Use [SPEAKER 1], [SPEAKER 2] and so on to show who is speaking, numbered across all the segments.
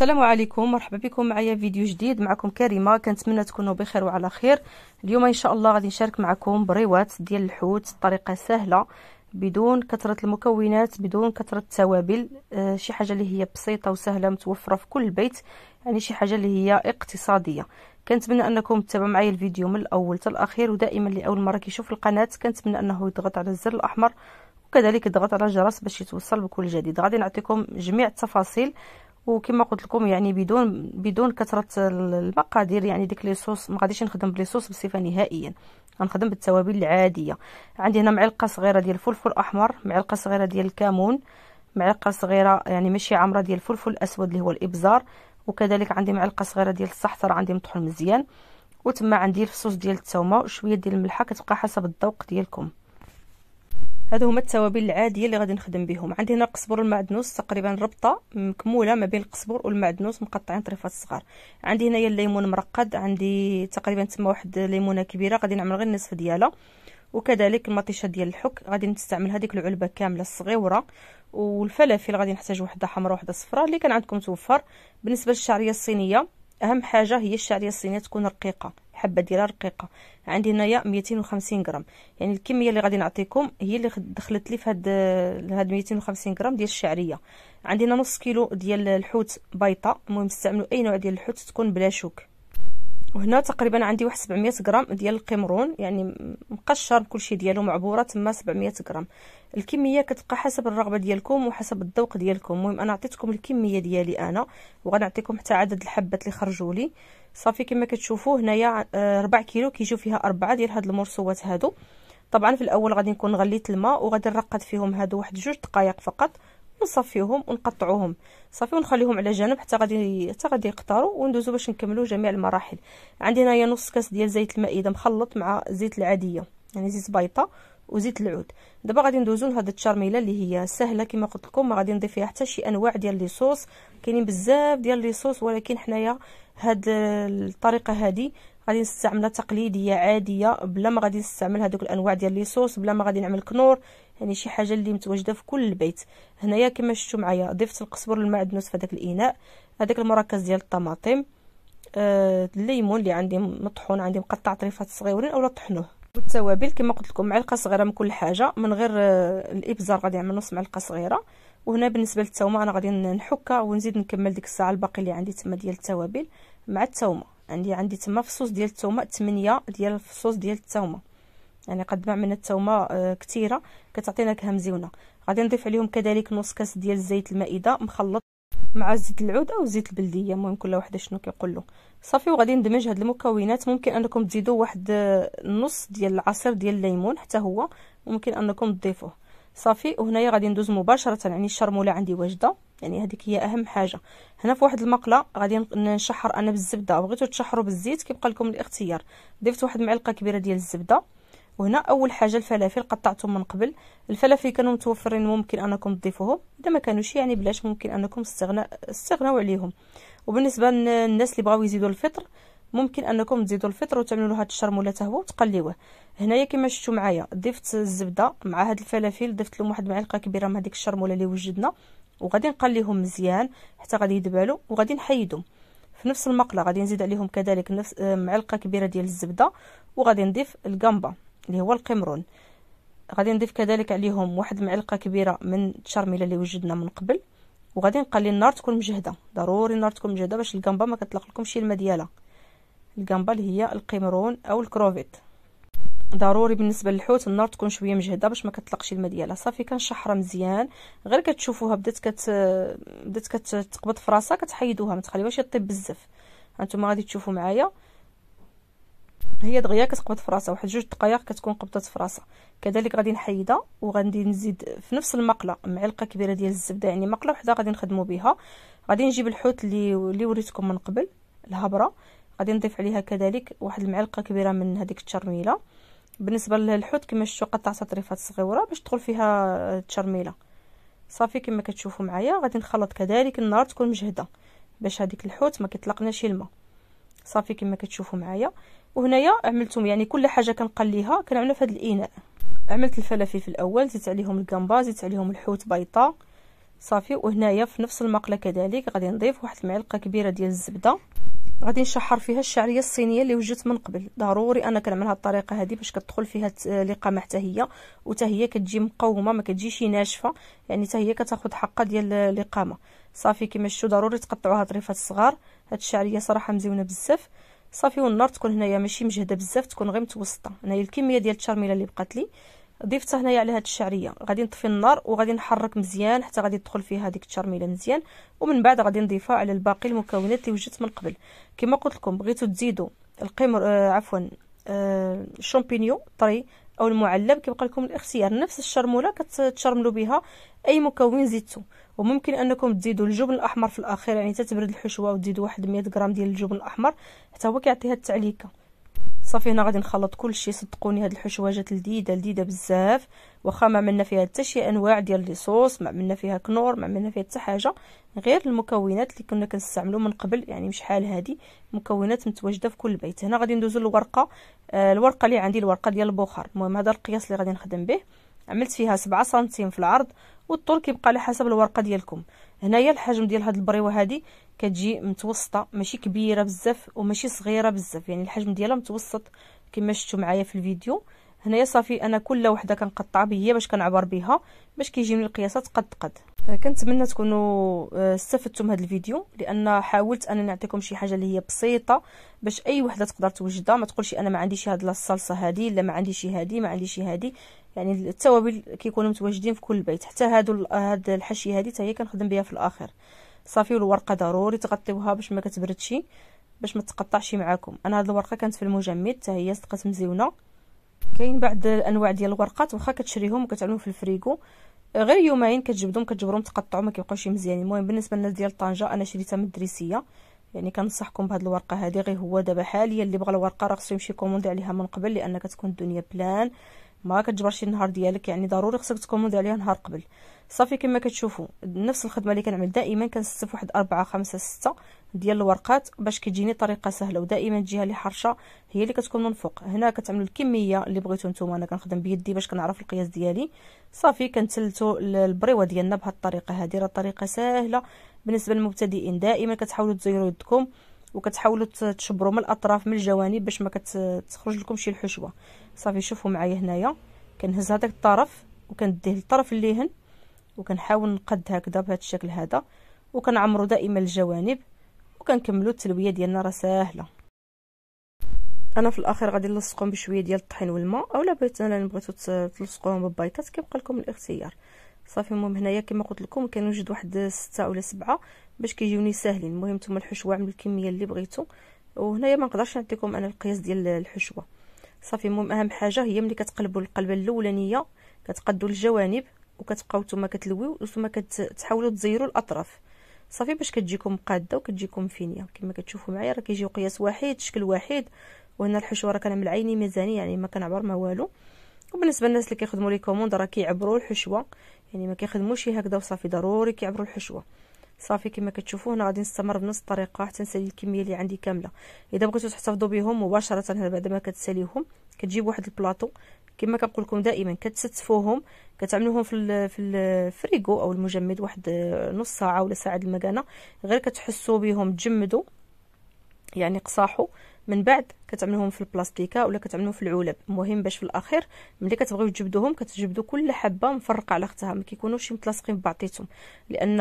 [SPEAKER 1] السلام عليكم مرحبا بكم معايا فيديو جديد معكم كريمه كنتمنى تكونوا بخير وعلى خير اليوم ان شاء الله غادي نشارك معكم بريوات ديال الحوت بطريقه سهله بدون كثره المكونات بدون كثره التوابل آه شي حاجه اللي هي بسيطه وسهله متوفره في كل بيت يعني شي حاجه اللي هي اقتصاديه كنتمنى انكم تتابعوا معايا الفيديو من الاول حتى الاخير ودائما اللي اول مره كيشوف القناه كنتمنى انه يضغط على الزر الاحمر وكذلك يضغط على الجرس باش يتوصل بكل جديد غادي نعطيكم جميع التفاصيل وكما قلت لكم يعني بدون بدون كثره المقادير يعني ديك لي صوص ما غاديش نخدم بلي صوص بصفه نهائيا غنخدم بالتوابل العاديه عندي هنا معلقه صغيره ديال الفلفل الاحمر معلقه صغيره ديال الكمون معلقه صغيره يعني ماشي عامره ديال الفلفل الاسود اللي هو الابزار وكذلك عندي معلقه صغيره ديال الصحتر عندي مطحون مزيان وتما عندي الصوص ديال التومه وشويه ديال الملحه كتبقى حسب الذوق ديالكم هادو هما التوابل العاديه اللي غادي نخدم بهم عندي هنا القزبر والمعدنوس تقريبا ربطه مكموله ما بين القزبر والمعدنوس مقطعين طريفات صغار عندي هنايا الليمون مرقد عندي تقريبا تما واحد ليمونه كبيره غادي نعمل غير النصف ديالها وكذلك المطيشه ديال الحك غادي نستعمل هذيك العلبه كامله الصغيره والفلافل غادي نحتاج وحده حمراء وحده صفراء اللي كان عندكم توفر بالنسبه للشعريه الصينيه اهم حاجه هي الشعريه الصينيه تكون رقيقه الحبه ديالها رقيقه عندي هنايا 250 غرام يعني الكميه اللي غادي نعطيكم هي اللي دخلت لي في هاد هاد 250 غرام ديال الشعريه عندي هنا نص كيلو ديال الحوت بيطه المهم استعملوا اي نوع ديال الحوت تكون بلا شوك وهنا تقريبا عندي واحد 700 غرام ديال القمرون يعني مقشر كلشي ديالو معبوره تما 700 غرام الكميه كتبقى حسب الرغبه ديالكم وحسب الذوق ديالكم المهم انا عطيتكم الكميه ديالي انا وغنعطيكم حتى عدد الحبات اللي خرجوا لي صافي كما كتشوفوا هنايا 4 آه، كيلو كيجيو فيها أربعة ديال هاد المرصوات هادو طبعا في الاول غادي نكون غليت الماء وغادي نرقد فيهم هادو واحد جوج دقائق فقط ونصفيهم ونقطعوهم صافي ونخليهم على جنب حتى غادي حتى غادي يقطروا وندوزو باش نكملو جميع المراحل عندي هنايا نص كاس ديال زيت المائده مخلط مع زيت العاديه يعني زيت بيضه وزيت العود دابا غادي ندوزو لهاد التشارميله اللي هي سهله كما قلت لكم ما غادي نضيف فيها حتى شي انواع ديال لي صوص كاينين بزاف ديال لي صوص ولكن حنايا هاد الطريقه هادي غادي نستعملها تقليديه عاديه بلا ما غادي نستعمل هذوك الانواع ديال لي صوص بلا ما غادي نعمل كنور يعني شي حاجه اللي متواجده في كل البيت هنايا كما شفتوا معايا ضفت القزبر والمعدنوس في هذاك الاناء هذاك المركز ديال الطماطم آه الليمون اللي عندي مطحون عندي مقطع طريفات صغيورين اولا طحنوه والتوابل كما قلت لكم معلقه صغيره من كل حاجه من غير آه الابزار غادي نعمل نص معلقه صغيره وهنا بالنسبه للتومه انا غادي نحكها ونزيد نكمل ديك الساعه الباقي اللي عندي تما ديال التوابل مع التومه عندي عندي تما فصوص ديال التومه 8 ديال الفصوص ديال التومه يعني قد ما عملنا التومه آه، كثيره كتعطينا كهم زيونه غادي نضيف عليهم كذلك نص كاس ديال زيت المائده مخلط مع زيت العود او زيت البلديه المهم كل واحد شنو كيقول له صافي وغادي ندمج هاد المكونات ممكن انكم تزيدوا واحد النص آه، ديال العصير ديال الليمون حتى هو ممكن انكم تضيفوه صافي وهنايا غادي ندوز مباشره يعني الشرموله عندي واجده يعني هذيك هي اهم حاجه هنا في واحد المقله غادي نشحر انا بالزبده بغيتو تشحروا بالزيت كيبقى لكم الاختيار ضفت واحد معلقه كبيره ديال الزبده وهنا اول حاجه الفلافل قطعتهم من قبل الفلافل كانوا متوفرين ممكن انكم تضيفوهم اذا ما كانوش يعني بلاش ممكن انكم استغناء استغناو عليهم وبالنسبه للناس اللي بغاو يزيدوا الفطر ممكن انكم تزيدوا الفطر وتعملوا له هاد الشرمولات هو وتقليوه هنايا كما شفتوا معايا ضفت الزبده مع هاد الفلافل ضفت لهم واحد المعلقه كبيره من هذيك الشرموله اللي وجدنا وغادي نقليهم مزيان حتى غادي يدبالوا وغادي نحيدهم في نفس المقله غادي نزيد عليهم كذلك نفس آه، معلقه كبيره ديال الزبده وغادي نضيف الكامبا اللي هو القمرون غادي نضيف كذلك عليهم واحد معلقه كبيره من الشرميله اللي وجدنا من قبل وغادي نقلي النار تكون مجهده ضروري النار تكون مجهده باش الكامبا ما كتطلق لكمش الماء ديالها الجمبل هي القمرون او الكروفيت ضروري بالنسبه للحوت النار تكون شويه مجهده باش ما كتطلقش الماء ديالها صافي كنشحرها مزيان غير كتشوفوها بدات كت بدات كتقبض في راسها كتحيدوها ما تخليوهاش يطيب بزاف هانتوما غادي تشوفوا معايا هي دغيا كتقبض في راسها واحد جوج دقائق كتكون قبضت في راسها كذلك غادي نحيدها وغادي نزيد في نفس المقله معلقه كبيره ديال الزبده يعني مقله وحده غادي نخدموا بها غادي نجيب الحوت اللي اللي وريتكم من قبل الهبره غادي نضيف عليها كذلك واحد المعلقه كبيره من هذيك الترميله بالنسبه للحوت كما شفتوا قطعتها طريفات صغيره باش تدخل فيها الترميله صافي كما كتشوفوا معايا غادي نخلط كذلك النار تكون مجهده باش هذيك الحوت ما كيطلقناش الماء صافي كما كتشوفوا معايا وهنايا عملتهم يعني كل حاجه كنقليها كنعملها في هذا الاناء عملت الفلافل في الاول زدت عليهم الكامبا زدت عليهم الحوت بيضه صافي وهنايا في نفس المقله كذلك غادي نضيف واحد المعلقه كبيره ديال الزبده غادي نشحر فيها الشعريه الصينيه اللي وجدت من قبل ضروري انا كنعمل هاد الطريقه هذه باش كتدخل فيها الاقامه حتى هي وتا هي كتجي مقومه ما كتجيش ناشفه يعني حتى هي كتاخذ حقها ديال الاقامه صافي كما شفتوا ضروري تقطعوها طريفات صغار هاد الشعريه صراحه مزيونه بزاف صافي والنار تكون هنايا ماشي مجهده بزاف تكون غير متوسطه هنايا الكميه ديال التشرميله اللي بقات لي ضفت هنايا على هاد الشعريه غادي نطفي النار وغادي نحرك مزيان حتى غادي تدخل فيها هذيك الترميله مزيان ومن بعد غادي نضيفها على الباقي المكونات اللي وجدت من قبل كما قلت لكم بغيتو تزيدوا القمر آه عفوا آه طري او المعلب كيبقى لكم الاختيار نفس الشرموله كتشرملوا بها اي مكون زدتو وممكن انكم تزيدوا الجبن الاحمر في الاخير يعني تتبرد الحشوه وتزيدوا واحد 100 غرام ديال الجبن الاحمر حتى هو كيعطيها التعليكه صافي هنا غادي نخلط كل شيء صدقوني هاد الحشواجات لذيذه لذيذه بزاف واخا ما عملنا فيها حتى شي انواع ديال لي صوص ما عملنا فيها كنور ما عملنا فيها حتى حاجه غير المكونات اللي كنا كنستعملو من قبل يعني مش حال هادي مكونات متواجده في كل بيت هنا غادي ندوزو للورقه آه الورقه اللي عندي الورقه ديال البخار المهم هذا القياس اللي غادي نخدم به عملت فيها 7 سنتيم في العرض والطول كيبقى على حسب الورقه ديالكم هنايا الحجم ديال هاد البريوه هادي كتجي متوسطه ماشي كبيره بزاف وماشي صغيره بزاف يعني الحجم ديالها متوسط كما شفتوا معايا في الفيديو هنايا صافي انا كل وحده كنقطع بهي باش كنعبر بها باش كيجيني القياسات قد قد آه، كنتمنى تكونوا آه، استفدتم هذا الفيديو لان حاولت انا نعطيكم شي حاجه اللي هي بسيطه باش اي وحده تقدر توجدها ما تقولش انا ما عنديش هاد الصلصه هادي لا ما عنديش هادي ما عنديش هادي يعني التوابل كيكونوا متواجدين في كل بيت حتى هادو هاد الحشيه هادي حتى هي كنخدم بها في الاخر صافي والورقه ضروري تغطيوها باش ما كتبردش باش ما تقطعش معاكم انا هاد الورقه كانت في المجمد حتى هي صدقات مزيونه كاين بعض الانواع ديال الورقات واخا كتشريهم وكتعملهم في الفريغو آه، غير يومين كتجبدهم كتجبرهم تقطعوا ما كيبقاوش مزيانين المهم بالنسبه للناس ديال طنجه انا شريتها من الدريسيه يعني كنصحكم بهاد الورقه هذه غير هو دابا حاليا اللي بغى الورقه راه خصو يمشي كوموندي عليها من قبل لان كتكون الدنيا بلان ما كتجبرش النهار ديالك يعني ضروري خصك تكوموندي عليها نهار قبل صافي كما كتشوفوا نفس الخدمه اللي كنعمل دائما كنستف واحد أربعة خمسة ستة ديال الورقات باش كتجيني طريقه سهله ودائما الجهه اللي حرشه هي اللي كتكون من فوق هنا كتعملوا الكميه اللي بغيتو نتوما انا كنخدم بيدي باش كنعرف القياس ديالي صافي كنتلتو البريوه ديالنا بهاد الطريقه هذه راه طريقه سهله بالنسبه للمبتدئين دائما كتحاولوا تزيروا يدكم وكتحاولوا تشبروا من الاطراف من الجوانب باش ما كتخرج لكم شي الحشوه صافي شوفوا معايا هنايا كنهز هذاك الطرف وكنديه للطرف اللي هن وكنحاول نقد هكذا بهذا الشكل هذا وكنعمروا دائما الجوانب وكنكملوا التلويه ديالنا راه ساهله انا في الاخير غادي نلصقهم بشويه ديال الطحين والماء اولا بغيت انا بغيتو تلصقوهم بالبايكات كيبقى لكم الاختيار صافي المهم هنايا كما قلت لكم كنوجد واحد ستة ولا سبعة باش كيجيوني ساهلين المهم نتوما الحشوه عملوا الكميه اللي بغيتو وهنايا ما نقدرش نعطيكم انا القياس ديال الحشوه صافي المهم اهم حاجه هي ملي كتقلبوا القلبه الاولانيه كتقدوا الجوانب وكتبقاو نتوما كتلويو نتوما كتحاولوا تزيروا الاطراف صافي باش كتجيكم قاده وكتجيكم فينيه كما كتشوفوا معايا راه كيجيو قياس واحد شكل واحد وهنا الحشوه راه كنعمل عيني ميزاني يعني ما كنعبر ما والو وبالنسبه للناس اللي كيخدموا لي كوموند راه كيعبروا الحشوه يعني ما كيخدموش هكذا وصافي ضروري كيعبروا الحشوه صافي كما كتشوفوا هنا غادي نستمر بنفس الطريقه حتى نسالي الكميه اللي عندي كامله اذا بغيتو تحتفظوا بهم مباشره هنا بعد ما كتساليهم كتجيب واحد البلاطو كما كنقول لكم دائما كتستفوهم كتعملوهم في ال في الفريغو او المجمد واحد آه، نص ساعه ولا ساعه المكانه غير كتحسوا بهم تجمدوا يعني قصاحوا من بعد كتعملوهم في البلاستيكه ولا كتعملوهم في العلب مهم باش في الاخير ملي كتبغيو تجبدوهم كتجبدو كل حبه مفرقه على اختها ما كيكونوش متلاصقين ببعضيتهم لان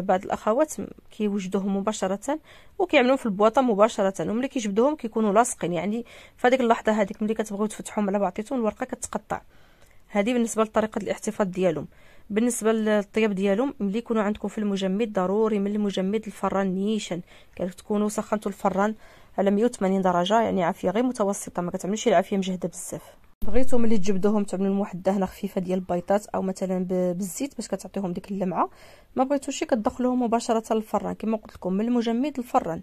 [SPEAKER 1] بعض الاخوات كيوجدوهم مباشره وكيعملوهم في البواطه مباشره وملي كيجبدوهم كيكونوا لاصقين يعني في هذيك اللحظه هذيك ملي كتبغيو تفتحوهم على بعضيتهم الورقه كتقطع هذه بالنسبه لطريقه الاحتفاظ ديالهم بالنسبه للطياب ديالهم ملي يكونوا عندكم في المجمد ضروري من المجمد الفران نيشان كتكونوا سخنتوا الفران على 180 درجه يعني عافيه غير متوسطه ما كتعملش العافيه مجهده بزاف بغيتو ملي تجبدوهم تعملوا واحد الدهنه خفيفه ديال البيضات او مثلا بالزيت باش كتعطيهم ديك اللمعه ما بغيتوش كتدخلوهم مباشره للفران كما قلت لكم من المجمد للفران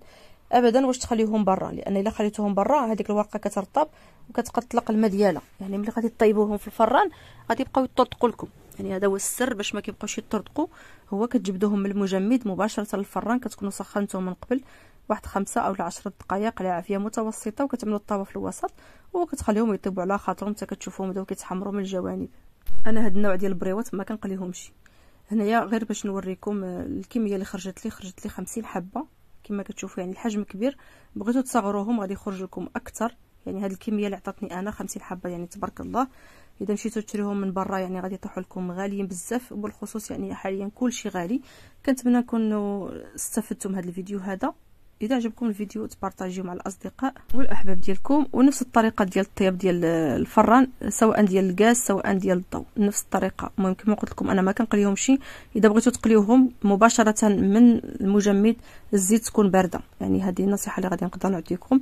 [SPEAKER 1] ابدا واش تخليهم برا لان الا خليتوهم برا هذيك الورقه كترطب وكتقطلق الماء ديالها يعني ملي غادي طيبوهم في الفران غادي يبقاو يطرطقوا لكم يعني هذا هو السر باش ما كيبقاوش يطرطقوا هو كتجبدوهم من المجمد مباشره للفران كتكونوا سخنتوهم من قبل واحد خمسة أو عشرة دقائق عافية متوسطة وكتعملوا الطاوة في الوسط وكتخليهم يطيبوا على خاطرهم حتى كتشوفوهم بداو كيتحمروا من الجوانب انا هاد النوع ديال البريوات ما كنقليهمش هنايا غير باش نوريكم الكميه اللي خرجت لي خرجت لي خمسين حبه كما كتشوفوا يعني الحجم كبير بغيتو تصغروهم غادي يخرج لكم اكثر يعني هاد الكميه اللي عطاتني انا خمسين حبه يعني تبارك الله اذا مشيتو تشريهم من برا يعني غادي يطيحو لكم غاليين بزاف وبالخصوص يعني حاليا كلشي غالي كنتمنى نكونو استفدتم هاد الفيديو هذا اذا عجبكم الفيديو تبارطاجيو مع الاصدقاء والاحباب ديالكم ونفس الطريقه ديال الطياب ديال الفران سواء ديال الغاز سواء ديال الضوء نفس الطريقه المهم كما قلت لكم انا ما شي اذا بغيتو تقليوهم مباشره من المجمد الزيت تكون بارده يعني هذه النصيحه اللي غادي نقدر نعطيكم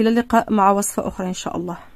[SPEAKER 1] الى اللقاء مع وصفه اخرى ان شاء الله